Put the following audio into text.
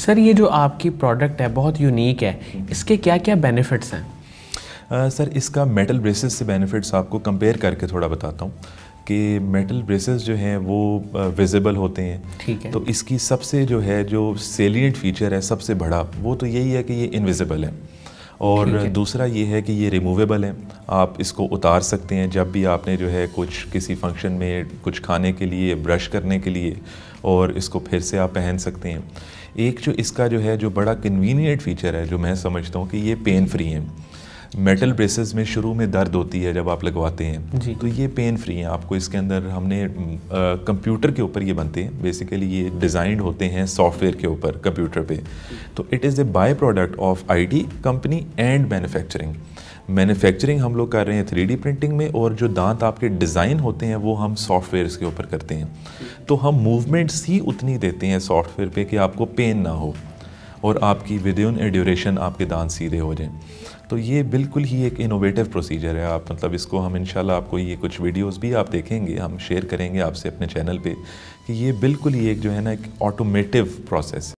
sir ये जो आपकी प्रोडक्ट है बहुत यूनिक है इसके क्या क्या बेनिफिट्स हैं सर इसका मेटल ब्रेसेस से बेनिफिट्स आपको कंपेयर करके थोड़ा बताता हूँ कि मेटल ब्रेसेस जो हैं वो विजिबल होते हैं ठीक है तो इसकी सबसे जो है जो सेलियंट फीचर है सबसे बड़ा वो तो यही है कि ये इनविजिबल है और दूसरा ये है कि ये रिमूवेबल है आप इसको उतार सकते हैं जब भी आपने जो है कुछ किसी फंक्शन में कुछ खाने के लिए ब्रश करने के लिए और इसको फिर से आप पहन सकते हैं एक जो इसका जो है जो बड़ा कन्वीनियंट फ़ीचर है जो मैं समझता हूँ कि ये पेन फ्री है मेटल ब्रेसेस में शुरू में दर्द होती है जब आप लगवाते हैं तो ये पेन फ्री हैं आपको इसके अंदर हमने कंप्यूटर के ऊपर ये बनते हैं बेसिकली ये डिज़ाइंड होते हैं सॉफ्टवेयर के ऊपर कंप्यूटर पे तो it is a byproduct of IT company and manufacturing manufacturing हम लोग कर रहे हैं थ्री प्रिंटिंग में और जो दांत आपके डिज़ाइन होते हैं वो हम सॉफ्टवेयर के ऊपर करते हैं तो हम मूवमेंट्स ही उतनी देते हैं सॉफ्टवेयर पे कि आपको पेन ना हो और आपकी विद इन ए ड्यूरेशन आपके दांत सीधे हो जाएं तो ये बिल्कुल ही एक इनोवेटिव प्रोसीजर है आप मतलब इसको हम इन आपको ये कुछ वीडियोस भी आप देखेंगे हम शेयर करेंगे आपसे अपने चैनल पे कि ये बिल्कुल ही एक जो है ना एक ऑटोमेटिव प्रोसेस